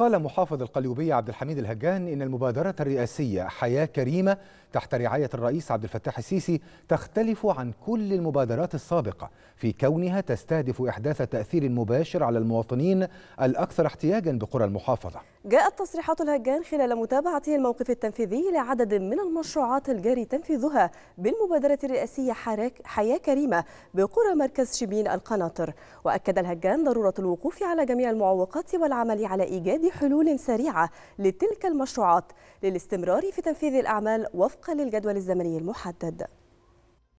قال محافظ القليوبية عبد الحميد الهجان إن المبادرة الرئاسية حياة كريمة تحت رعاية الرئيس عبد الفتاح السيسي تختلف عن كل المبادرات السابقة في كونها تستهدف إحداث تأثير مباشر على المواطنين الأكثر احتياجا بقرى المحافظة جاءت تصريحات الهجان خلال متابعته الموقف التنفيذي لعدد من المشروعات الجاري تنفيذها بالمبادرة الرئاسية حياة كريمة بقرى مركز شبين القناطر وأكد الهجان ضرورة الوقوف على جميع المعوقات والعمل على إيجاد حلول سريعة لتلك المشروعات للاستمرار في تنفيذ الأعمال وفق وفقا للجدول الزمني المحدد